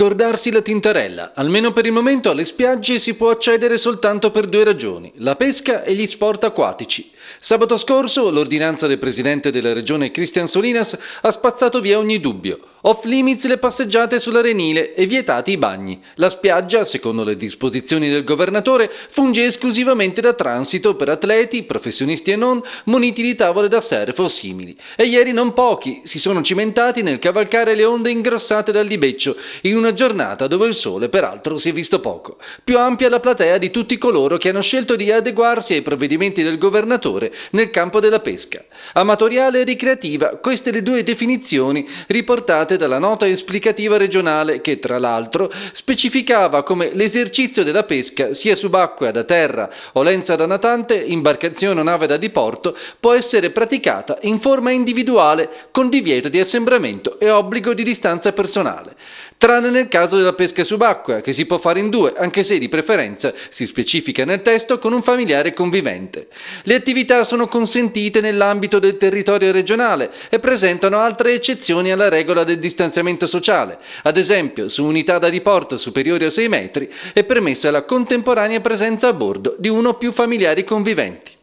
Scordarsi la tintarella. Almeno per il momento alle spiagge si può accedere soltanto per due ragioni, la pesca e gli sport acquatici. Sabato scorso l'ordinanza del presidente della regione Cristian Solinas ha spazzato via ogni dubbio. Off limits le passeggiate sull'arenile e vietati i bagni. La spiaggia, secondo le disposizioni del governatore, funge esclusivamente da transito per atleti, professionisti e non, muniti di tavole da surf o simili. E ieri non pochi si sono cimentati nel cavalcare le onde ingrossate dal libeccio, in una giornata dove il sole peraltro si è visto poco. Più ampia la platea di tutti coloro che hanno scelto di adeguarsi ai provvedimenti del governatore nel campo della pesca. Amatoriale e ricreativa, queste le due definizioni riportate dalla nota esplicativa regionale che, tra l'altro, specificava come l'esercizio della pesca, sia subacquea da terra o lenza da natante, imbarcazione o nave da diporto, può essere praticata in forma individuale con divieto di assembramento e obbligo di distanza personale tranne nel caso della pesca subacquea, che si può fare in due, anche se di preferenza, si specifica nel testo, con un familiare convivente. Le attività sono consentite nell'ambito del territorio regionale e presentano altre eccezioni alla regola del distanziamento sociale. Ad esempio, su unità da diporto superiori a 6 metri è permessa la contemporanea presenza a bordo di uno o più familiari conviventi.